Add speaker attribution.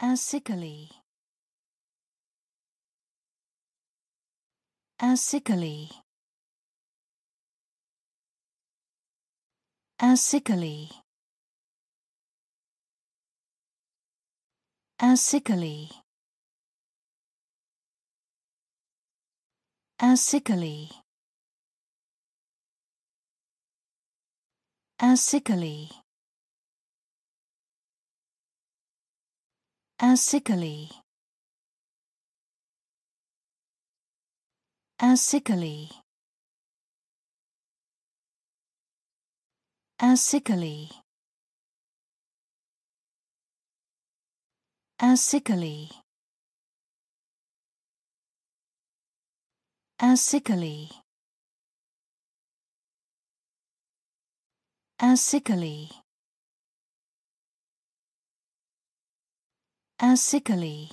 Speaker 1: As Versically. As Versically. As Versically. Sickly. Sickly. Sickly. Sickly. Asically. Sickly. As Versically.